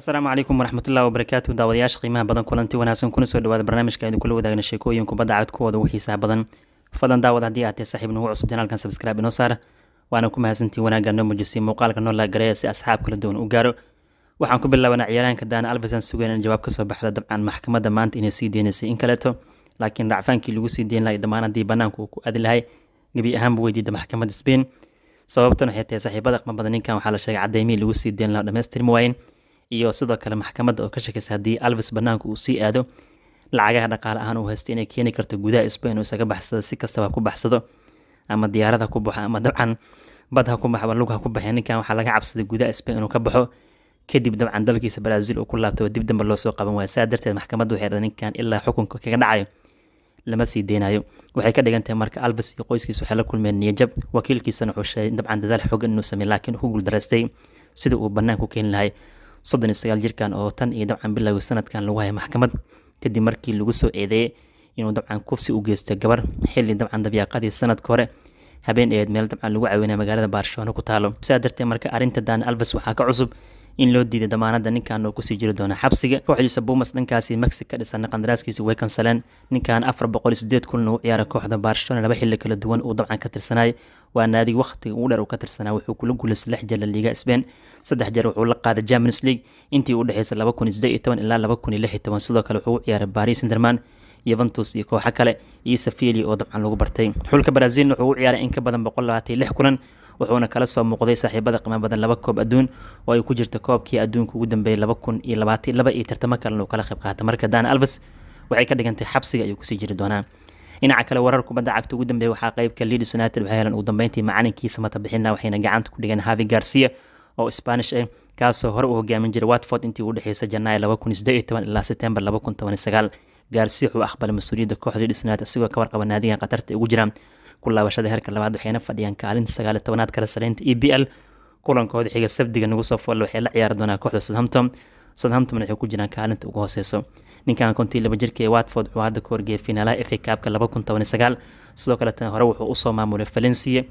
asalaamu calaykum waraxmatullahi wabarakaatu daawadayaasha qiimaha badan kulanti wanaagsan kuna soo dhawaada barnaamijka aynu kula wadaagna sheekooyin kubadda cagta kuwooda ugu xiisaha badan fadlan daawad haddii aad tahay saaxiib nugu cusub janaalkan sabskraibe inoo saar waana ku mahadsantii wanaagga noo muujisay muuqaalka noo la si asxaab kala duwan u gaaro waxaan ku bilaabanaa ciyaaraanka daana alvesan sugeyn in jawaab ka soo baxda dabcan maxkamadda maanta inay sii deynaysay in kaleeto laakiin racfaankii lagu sii deyn lahay dhammaan bannaanku uu ku aadi lahay gebi ahaanba weydiida maxkamadda spain sababtan waxay tahay saaxiibada qban badan ninkan waxaa la sheegay cadeymihii lagu sii deyn lahaa dhamaystirma waayin iyo sidoo kale maxkamadda oo ka shakaysa haddii alves banaanku uu sii aado lacagaha dhaqaale ahaan uu haysto inay keeni karto gudaha spain uu isaga baxsado si kastaba ku baxsado ama diyaarada ku baxo ama dabcan bad ku bax ama ku baxee ninkan waxaa laga cabsaday gudaha spain inuu ka baxo kadib dabcan dalkiisa brazil uu ku laabtay oo dib dambe loosoo qaban waayo saa darteed maxkamaddu waxay dhah ninkan ilaa xukunka kaga dhacayo lama sii deynayo waxay ka dhigan marka alves iyo qoyskiisa waxay la kulmeen niyajab wakiilkiisana wuxuu sheegay dabcan dadaal xoogan inuu sameey laakiin uu ku guuldaraystay sida uu bannaanku keeni lahay soddon iyo sagaal jirkan oo tan iyo dabcan bilowgii sanadkan lagu haya maxkamad kadib markii lagu soo eedeeyay inuu dabcan kufsi u geystay gabar xilli dabcan dabyaaqadii sanadka hore habeen eed meel dabcan lagu caawinaya magaalada barshabono ku taalo sidaa darteed marka arrinta dan alves waxaa ka cusub in loo diiday damaanada ninkan oo kusii jiri doona xabsiga kooxdiisa buumas dhankaasi mexig ka dhisan qandaraaskiisa way kansaleen ninkan afar boqol sideed kulna uu ciyaaray kooxda barshona laba xilli kala duwan uu dabcan ka tirsanay waa naadig wakhtiga ugu dheer uu ka tirsanaa wuxuu kula guulay saddex jeer liiga sbain saddex jeer wuxuu la qaaday Champions League intii u dhaxeysay 2018 ilaa 2016 sidoo kale wuxuu u ciyaaray Paris Saint-Germain Juventus iyo kooxo kale iyo Sevilla oo dabcan lagu bartay xulka Brazil wuxuu u ciyaaray in ka badan 126 kulan wuxuuna kala soo muuqday saaxiibada qiimo badan laba koob adduun oo ay ku jirta koobkii adduunka ugu dambeeyay 2022 iyo tartamo kale oo kala qayb qaatay marka Dan Alves waxay ka dhigantay xabsiga ayuu kusii jiri doonaa dhinaca kale warar kubadda cagta ugu dambeeya waxaa qaybka Leeds United waxay heleen ugu dambeyntii macalinkiisa mata bixina waxayna gacanta ku dhigeen Javi Garcia oo sbaanish ah eh, kaasoo hore uu hogaamin jiray watford intii u dhexeysay janaayo ilaa setembar gaarsiixuu aqbalay mas-uuliyadda kooxdii dhisnayd asigoo ka warqaba naadigan qatarta ugu jira ku laabashada heerka labaad waxayna fadhiyaan kaalin sagaali tobanaad kala saleynta e b l kulankooda xiga sabdiga nagu soo foolle waxay la ciyaari doonaa kooxda southampton southampton waxay ku jiraan kaalinta ugu hooseyso ninkan kontii laba jirka ee watford wuxuu hadda ka horgeeyay finaalaha f a kaabka laba kun toban sagaal sidoo kale hore wuxuu usoo maamulay valencia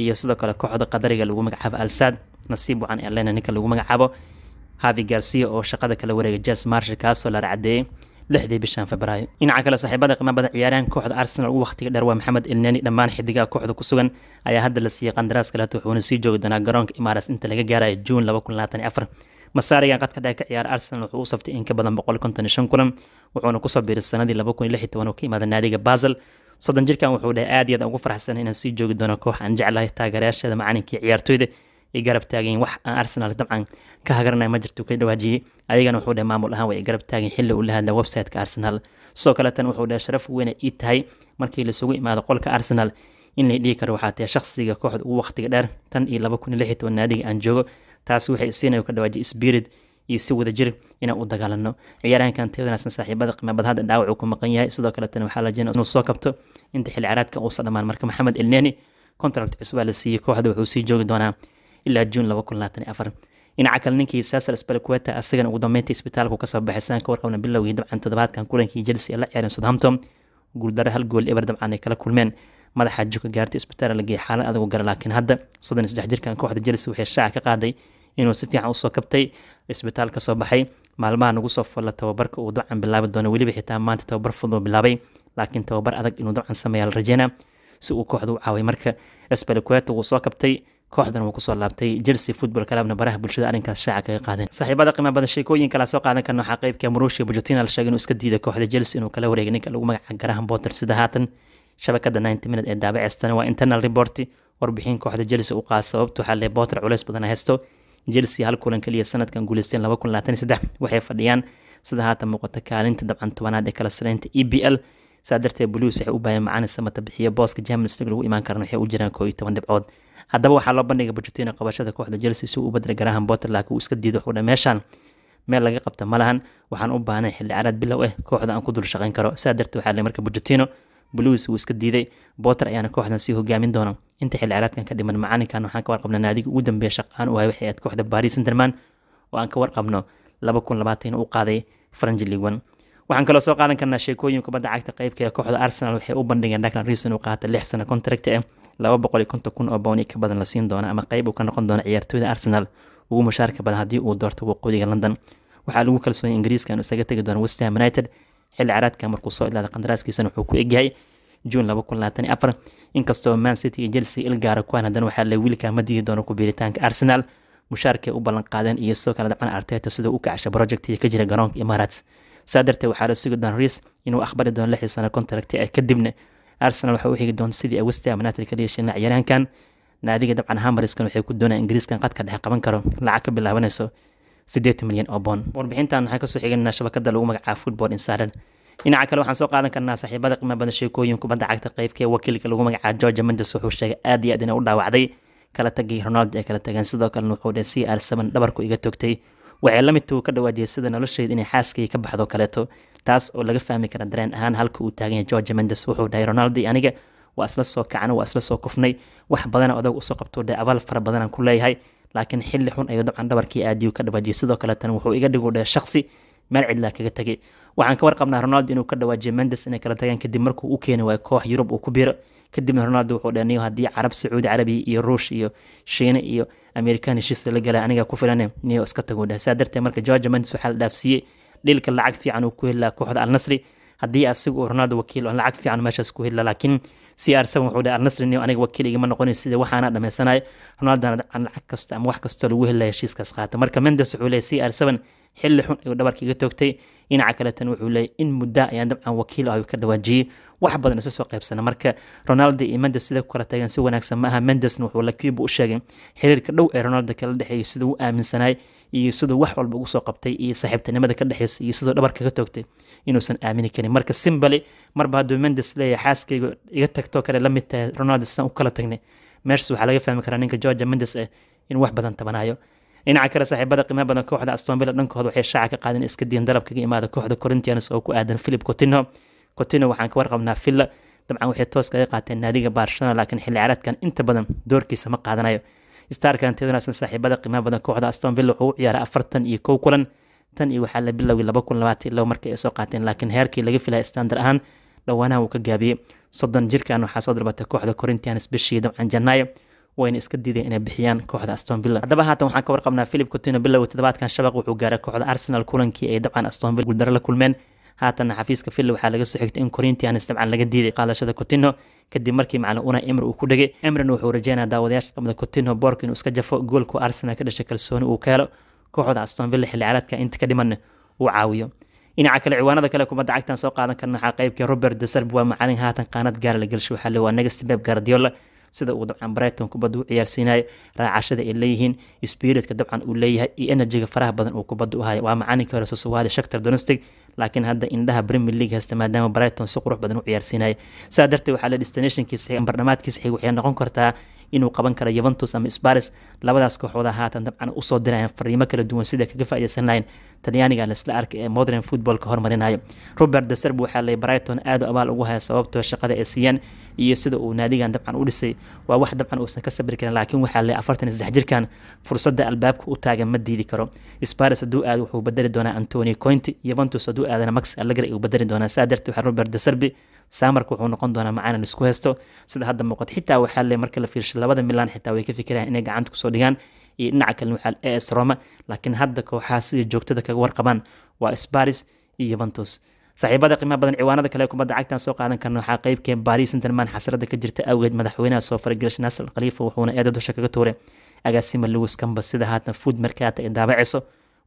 iyo sidoo kale kooxda qadariga lagu magacaabo alsaad nasiib wacan elena ninka lagu magacaabo havi garcia oo shaqada kala wareega jas marshal kaasoo la racdeeyey lixdii bishan febraayo dhinaca kale saaxiibada qiimabada ciyaaryahan kooxda arsenal ugu waqtiga dheer waa maxamed elneni dhammaan xidigaha kooxda ku sugan ayaa hadda la siiyey qandaraas kaleto wuxuuna sii joogi doonaa garoonka imaras inta laga gaarayo juun masaarigan qadka dheer ka ciyaara arsenal wuxuu u saftay in ka badan kulan wuxuuna kusoo biiray sanadii oo ka imaada naadiga basel soddon jirkan wuxuu dhahay aad yaad ugu faraxsan inaan sii joogi doono koox aan jeclahay taageerayaasheeda macalinkii ciyaartooyda ay garab taageen wax aan arsenal dabcan ka hagarnay ma jirto ka dhawaajiyey adigana wuxuu dheh maamul ahaan way garab taageen xilli uu la hadla websiteka arsenal sidoo kaletan wuxuu dheh sharaf weyna ii tahay markii lasugu imaado qolka arsenal in la dhigi karo waxaa tahay shakhsiga kooxda ugu waqtiga dheer tan iyo laba kun iyo toban naadiga aan joogo taasi waxay siinaya ka dhawaajiya spirit iyo si wada jir inaan u dagaalano ciyaarahankan tayada wanaagsan saaxiibada qiimabad hadda dhaawac uu ku maqan yahay sidoo kaletan waxaa la jeena inuu soo kabto inta xilli ciyaareedka uusan dhammaan marka maxamed elneni contract cusub la siiyey kooxda wuxuu sii joogi doonaa ilaa juun dhinaca kale ninkii sasar spelqueta asagana ugu dambeynta isbitaalku kasoo baxay saanka warqabna bilowgii dabcan toddobaadkan kulankii jelsi ee la ciyaareen southampton guuldaro hal gool eber dabcan ay kala kulmeen madaxa juga gaarta isbitaal la geeyay xaalad adag u gara laakiin hadda soddon saddex jirkan kooxda jelsi waxay shaaca ka qaaday inuu si fiican usoo kabtay isbitaal kasoo baxay maalmaha nagu soo folla tababarka uu dabcan bilaabi doono weliba xitaa maanta tababar fudud bilaabay laakiin tababar adag inuu dabcan sameeyaa la rajeyna si uu kooxda u caaway marka spelqueta uu soo kabtay kooxdan wuu kusoo laabtay chelsea football clubna baraha bulshada arrinkaas shaaca kaga qaadeen saaxiibada qiimo badan sheekooyin kala soo qaadan karna waxaa qaybka marusha bujetina la sheegay inuu iska diiday kooxda chelsea inuu kala wareegay ninka lagu magaca garahan botter sida haatan shabakada 90 minute ee daabaceystana waa internal report warbixin kooxda chelsea u qaas sababtu waxaa lee botter culeys badan haysto chelsea hal kulan kaliya sanadkan guuleysteen waxay fadhiyaan sida haatan muuqata kaalinta dabcan tobanaad ee kala sareynta e b l saa darteed blues waxay u baaheen macanis ama tabixiyo booska germans lig lagu imaan karaan waxay u jiraan koo iyo toban dhibcood haddaba waxaa loo bandhigay bujutino qabashada kooxda chelsea si uu u badala garaahan botter laakiin uu iska diido wuxuu dha meeshaan meel laga qabta ma waxaan u baahnay xilli caraad bilow ah kooxda aan ku dul shaqayn karo saa darteed waxaa le marka bujutino blues wuu iska diiday botter ayaana kooxdan sii hogaamin doona inta xilli caraadkan ka dhiman macalinkan waxaan ka warqabna naadiga ugu dambeeya shaqaan u ahay waxay aad kooxda paris interman oo aan ka warqabno u qaaday faranji liwan waxaan kaloo soo qaadan karnaa sheekooyin kubadda cagta qeybka ee kooxda arsenal waxay u bandhigeen declan reason uu qaata lix sano contract ah eh, laba boqol iyo konton kun oo bawni ka badan la siin doono ama qeyb uu ka noqon doono ciyaartooyda arsenal ugu mushaarka badan haddii uu doorto waqooyiga london waxaa lagu kalsoonyay ingiriiska inuu isaga tegi doono westham united xilli caraadka markuu soo ilaada qandaraaskiisana wuxuu ku egyahay juun laba kun labaatan iyo afar inkastoo man city iyo chelsea ilgaara kuwan haddana waxaa la wiilka ma digi doono ku biiritaanka arsenal mushaarkay u ballan qaadeen iyo soo kala dhacan arteta sidoo u kacsha projectiga ka jira garoonka imaarates saa darteed waxaa la sugi doona riis inuu akhbari doono lixdii sano kontaragti ah kadibna arsenal waxa uu xigi doon sidii ay westham united kaga yeesheen ciyaaryahankan naadiga dabcan hamariskan waxay ku doonayaan ingiriiskan qadka dhexe qaban karo lacag ka bilaabanayso siddeetan milyan oo boon warbixintan waxaan kasoo xigaynaa shabakada lagu magacaaba football insider dhinaca kale waxaan soo qaadan karnaa saaxiibada qiimo badan sheekooyin kubadda cagta qaybkee wakiilka lagu magacaaba georgia mendes wuxuu sheegay aad iyo aad inay u dhaawacday kala tagay ronaldo ay kala tageen sidoo kalena wuxuu dheh c r seven dhabarku iga togtay waxay la midta uu ka dhawaajiya sida nolosheeda inay xaaskay ka baxdo kaleeto taas oo laga fahmi kara dareen ahaan halka uu taagan yahay george mendes wuxuu dhahay ronaldi aniga waa isla soo kacna waa isla soo kufnay wax badana odag usoo qabto dhe abaal fara badanaan ku leeyahay laakiin xilli xun ayuu dabcan dhabarkii aadiyuu ka dhawaajiyay sidoo kaleetana wuxuu iga dhigu dhee shaqsi meel cidlaa kaga tegay waxaan ka warqabnaa ronaldo inuu ka dhawaajiyo mendes inay kala tagaan kadib markuu u keeni waayo koox yurub uu ku biiro kadibna ronaldo wuxuu dhaniyo haddii carab sacuudi carabiya iyo ruush iyo shiine iyo american heshiis la gala anigaa ku filane niyo iska taguu dheh saa darteed marka georgia mendes waxaa la dhaafsiiyey dhilka lacag fiican uu ku helaa kooxda al nasri haddii asigu ronaldo wakiil aan lacag fiican meeshaas ku hidla laakiin cr wuxuu dhahay alnasri nin aniga wakiil igama noqonin sida waxaana dhamaysanay ronaldo aan lacag kasta ama wax kastoo lagu helay heshiiskaas qaata marka mendes wuxuu leeyahy cr xilli xun ayuu dhabarka iga toogtay dhinaca kaletan wuxuu leeyahy in muddo ayaan dabcan wakiil ah ka dhawaajiyey wax badan isu soo qaybsana marka ronaldo iyo mendes sida ku kala taagan si wanaagsan ma aha mendesna wuxuu lakiibu u sheegay xiriirka dhow ee ronaldo kala dhexeeyay siduu u aaminsanay iyo siduu wax walba ugu soo qabtay iyo saaxiibtinimada ka dhexeysa iyo siduu dhabarka ka toogtay inuusan aamini karin marka simbale marba hadduu mendes leeyahay xaaskaygu iga tagtoo kale la tahay ronaldo san u kala tagnay meers waxaa laga fahmi karaa ninka georgia mendes eh ah inuu wax badan tabanayo dhinaca kale saaxiibada qiimaha badan kooxda astonvilla dhankooda waxay shaaca ka qaadeen iska diin dalab kaga imaada kooxda corinthians oo ku aadan philip cotino cotino waxaan ka warqabnaa villa dabcan waxay toos kaga qaateen naadiga barcelona laakiin xilli ciyaareedkan inta badan doorkiisa ma qaadanayo starkan tiyada wanaagsan saaxiibada qiimaha badan kooxda aston villa wuxuu u ciyaaray afartan iyo kow kulan tan iyo waxaa la biloway laba kun labaatan loo markii ay soo qaateen laakiin heerkii laga filaya standar ahaan dhowaanaha uu ka gaabiyey soddon jirkan waxaa soo dalbatay kooxda corinthians bishii dabcan janaayo wayna iska diideen inay bixiyaan kooxda aston villa haddaba haatan waxaan ka warqabnaa philip cotino bilowga toddobaadkan shabaq wuxuu gaaray kooxda arsenal kulankii ay dabcan aston villa guuldaro la kulmeen haatana xafiiska villa waxaa laga soo xigtay in corintians dabcan laga diiday qaadashada cotino kadib markii macalin una emr uu ku dhegay emrina wuxuu rajeynayaa daawadayaasha kamida cotino boorka inuu iska jafo goolku arsenal ka dhashay kalsooni uu ka helo kooxda aston villa xilli ciyaareedka inta ka dhimanna uu caawiyo dhinaca kale ciwaanada kale kumadda cagtan soo qaadan karna waxaa qaybkii robert deserb waa macalin haatan qaanad gaara la gelshay waxaa leewaa next beb guardiola sida uu dabcan brighton kubadda u ciyaarsiinayo raacashada ay leeyihiin spiritka dabcan uu leeyahay iyo enerjiga faraha badan uu kubadda u haya waa macalinkii hore sosowaali shaktar donestic laakiin hadda indhaha premier league hasta maadaama brighton si qurux badan u ciyaarsiinaya sidaa darteed waxaa la destinationkiisa barnamaadkiisa xig waxay noqon kartaa inuu qaban karo Juventus ama Spurs labadaas kooxood ah haatan dabcan u dirayaan fariimo kala duwan sida kaga faa'iideysan lahayn talyaaniga la arkay ee modern footballka hormarinayo Robert De Serb waxaa lay Brighton aad abaal ugu haya sababtoo ah shaqada ay siiyeen iyo sida uu naadigan dabcan u dhisay waa wax dabcan uusan ka sabri karin laakiin waxaa lay 43 jirkan fursadda albaabka u taagan ma diidi karo Spurs hadduu aad wuxuu bedeli doonaa Antonio Conte Juventus hadduu hadduu aadana max allagara ay u doonaa saa darteed waxaa robert de serbi saamarka wuxuu noqon doonaa macaanan isku heysto sida hadda muuqato xitaa waxaa le marka la fiirsha labada milan xitaa way ka fikirayaan inay gacanta kusoo dhigaan iyo dhinaca kalena waxaa le as roma laakiin hadda kooxaha sida joogtada kaga warqabaan waa sparis iyo yuventus saaxiibada qiimaha badan ciwaanada kale kubadda cagtan soo qaadan karna waxaa qeybkeen baris ah sinterman xasrada ka jirta awgeed madaxweynaha soo faragelisha nasr khaliifa wuxuuna eedad dusha kaga tuuray agaasima lewis kamba sida haatan food markaata ay daabaciso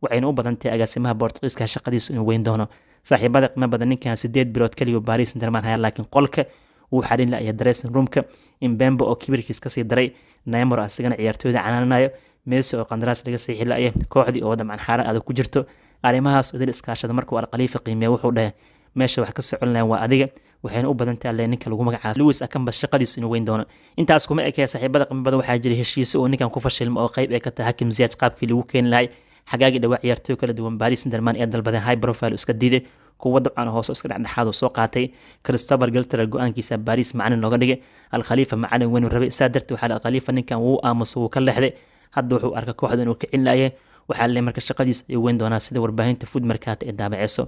waxayna u badan tahay agaasimaha Portugiiska shaqadiisa inuu weyn doono saaxiibada qiimo badan ninkan 8 bilood kaliya Paris Saint-Germain haya laakiin qolka uu xarin la ayaa dressing roomka Mbembe oo kibirkiis ka sii daray Neymar asagana ciyaartooyda canaananayo Messi oo qandaraas laga sii xilay kooxdii oo dhammaan xaaral adag ku jirto arrimahaas idin iskaashada markuu alqaliifa qiimeeyo wuxuu dhahay meesha wax ka soconayaan waa adiga waxayna u badan tahay leen ninka lagu magacaabo Lewis Akamba shaqadiisa inuu weyn doono intaas kuma ekee saaxiibada qiimaha badan waxaa jiray heshiis oo ninkan ku fashilmo oo qayb ay ka tahay Hakim Ziyad qaabkii lagu keen lahayd حقاقي دواع يرتوي كلا دوان باريس درمان إيه دل بدن هاي بروفايل اسكا ديدي كو وضع عنا هوس اسكا دعنا حادو سو قاتي كريستوفر قلتر الگو آن كيسا باريس معانا نوغان ديگي الخليفة معانا وينو ربي سادرتو حالا الخليفة نين كان وو آمسو وكلا حدي حد دوحو أركا كو حدو نوك إلا إيه وحال لي مركز شقاديس يوين دونا سيدة ورباهين تفود مركات إيه دابع يسو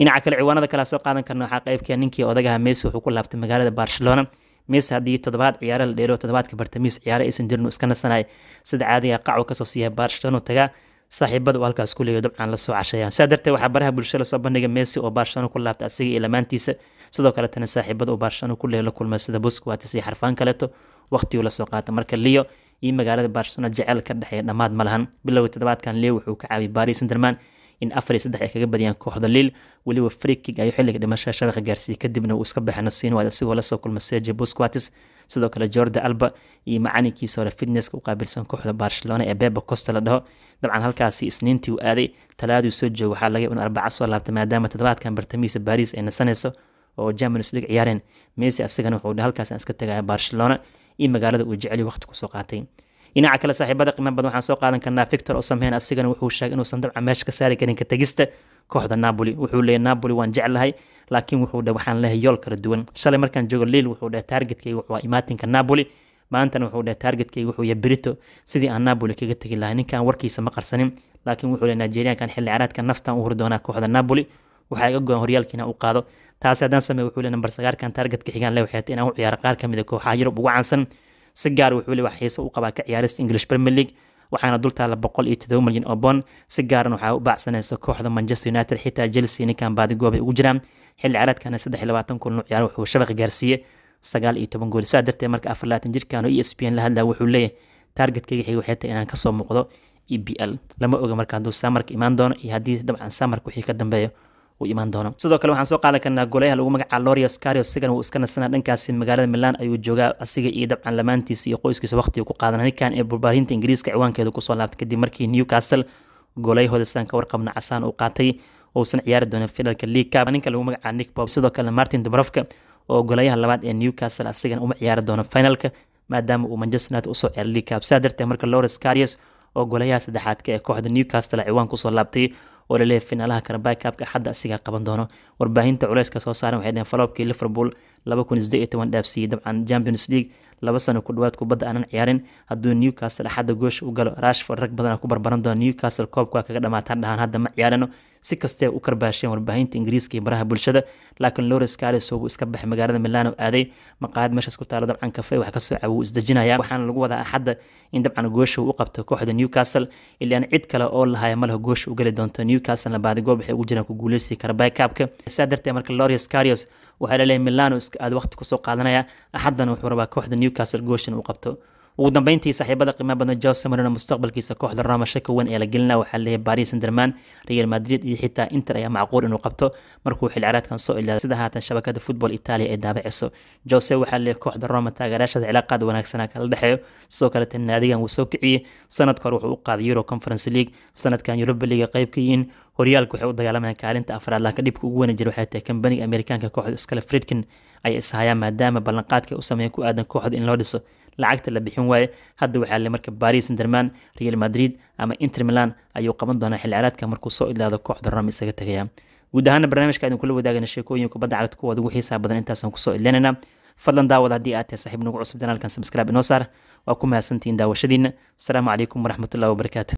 إنا عوانا دكالا سو قادن كان نوحا قيف كيان نين كي وضاقها ميسو لابت مغالا دا بارشلونة ميس هادي تدبات عيارة لديرو تدبات كبرتميس عيارة إسن جرنو اسكان السناي سيد عادية قعو كاسو سيها بارشلونة تغا saaxiibada oo halkaas kuleeya dabcan lasoo casheeyaan saa darteed waxaa baraha bulshada lasoo bandhiga meesi oo baarshano ku laabta asiga iyo lamaantiisa sidoo kale tana saaxiibada oo baarshano ku leeya la kulma sida buskwatis iyo xarfaan kaleeto waqtiguu lasoo qaata marka liyo iyo magaalada baarshano jecel ka dhexeeya dhammaad ma lahan bilowga toddobaadkan liyo wuxuu ka caawiyay baris interman in afar iyo saddex ay kaga badiyaan kooxda liil weliba frikig ayuu xilliga dhimashada shabaqa gaarsiiyey kadibna uu iska baxay nasiin waad asigoo lasoo kulma seji buskwatis sidoo kale jorda alba iyo macalinkiisa hore fitnesska u qaabilsan kooxda barcelona ee beba costa la dhaho dabcan halkaasi isniintii u aaday talaaduu soo jooga waxaa laga in arbaca soo laabta maadaama toddobaadkan bartamihiisa baris ay nasanayso oo germanis lig ciyaareen messi asigana wuxuu halkaas iska tagaya barcelona iyo magaalada uu jeceliy waqti kusoo qaatay dhinaca kale saaxiibada qiimo badan waxaan soo qaadan karnaa victor osamhen asigana wuxuu sheegay inuusan dabcan meesha ka saari karin ka tegista kooxda napoli wuxuu leeyahy napoli waan jeclahay laakiin wuxuu dheh waxaan lehay yool kala duwan shalay markaan joogo liil wuxuu dheh taargetkayga wuxuu imaatinka napoli maantana wuxuu dheh taargetkayga wuxuu yabrito sidii aan napoli kaga tegi lahay ninkaan warkiisa ma qarsanin laakiin wuxuu leeyahy nigeriankan xilli caraadka naftaan u huri doonaa kooxda napoli waxaa iga go-an horyaalkiina u qaado taasi haddaan sameey wuxuu leeyahy nambar sagaalkan taargetka xigaan leh waxay tahay inaan u ciyaaro qaar ka mid kooxaha yurub ugu caansan si gaar wuxuu le wax xiise u qabaa ka ciyaarista English Premier League waxaana dul taala boqol iyo todoba milyan oo bond si gaaran waxaa u baacsanaysa kooxda Manchester United xitaa Chelsea ninkan baadigoob ay ugu jiraan xilli ciyaareedkana saddex labaatan kulan u ciyaar wuxuu shabaq gaarsiiyey sagaal iyo toban gool sidaa darteed marka afar labaatan jirkan oo ESPN la hadlaya wuxuu leeyahay taargetkayga xiga waxay tahay inaan kasoo muuqdo EPL lama oga marka hadduu samarka imaan doono iyo haddii dabcan samarka wixii ka dambeeyo u imaan doono sidoo kale waxaan soo qaadan karnaa goleyaha lagu magaca lorius carios sigan wuu iska nasana dhankaasi magaalada milan ayuu joogaa asiga iyo dabcan lamaantiisa iyo qoyskiisa waqtiga ku qaadan ninkan ee barbaarinta ingiriiska ciwaankeeda kusoo laabtay kadib markii newcastle golayahooda sidaan ka warqabna casaan uu qaatay uusan ciyaari doonin finalka league cup ninka lagu magaca nick bob sidoo kale martin dubrofka oo golayaha labaad ee newcastle asigana uma ciyaari doono finalka maadaama uu manchester united usoo ciyaray league cup sidaa darteed marka lawrence carius oo golayaha saddexaadka ee kooxda newcastle ciwaan kusoo laabtay oo laleeya finaalaha karabay kaabka axadda asigaa qaban doono warbaahinta culeyska soo saaran waxay dhaheen faloobkii liverpool laba kun iyo toban dhaabsiiyey dabcan champions league laba sano ku kubada kubadda aanan ciyaarin hadduu newcastle axadda goosh u galo rashford rag badan ku barbaran doona newcastle koobka kaga dhamaataan dhahaan hadda ma ciyaarino si kastee u karbaasheen warbaahinta ingiriiska iyo baraha bulshada laakiin lores cares wuu iska baxay magaalada milano aaday maqaayad meeshaas ku taalo dabcan kafe wax kasoo caw isdejinaya waxaana lagu wadaa axadda in dabcan goosha uu u qabto kooxda newcastle ilaan cid kale oo lahaya malaha goosha u geli doonto newcastle na baadigoob waxay ugu jiraan ku guuleysi karabay saa darteed marka lores carios وحالا لي ملانو اسك اد وقت كسو قادنايا احدا نوحوربا كوحدا نيوكاسل غوشن وقبتو ugu dambeyntii saaxiibada qiimaha badan jow samarino mustaqbalkiisa kooxda roma shaka weyn ee la gelina waxaa leeyahay baris senderman real madrid iyo xitaa inter ayaa macquul inuu qabto markuu xilciraadkan soo ilaada sida haatan shabakada football italia ay daabiciso jose waxaa leeyahay kooxda roma taageerayaashada cilaaqaad wanaagsanaa kala dhexeeyo sidoo kalete naadigan wuu soo kiciyey sanadka hore wuxuu u qaaday euro conference league sanadkan europa league qayb ka yihiin horyaalku waxay u dagaalamayaan kaalinta afraad laakiin dhibka ugu weyn jira waxay tahay kambaniga amerikaanka kooxda skale fridkin ay ishayaan maadaama ballanqaadka u sameeyeen ku aadan kooxda in loo dhiso lacagta la bixin waaye hadda waxaa le marka baris interman real madrid ama inter milan ayuu qaban doonaa xilli ciyaareedka markuu soo idlaado kooxda ram isaga tegaya guud ahaana barnaamijka idin kula wadaagana sheekooyin kubadda cagta kuwaad ugu xiisaa badan intaasaan kusoo idlinayna fadlan daawad haddii aad tahay saaxiib nagu cusub janaalkan sabscribe inoo saar waa ku mahadsantihiin daawashadiina asalaamu calaykum waraxmatullahi wabarakaatu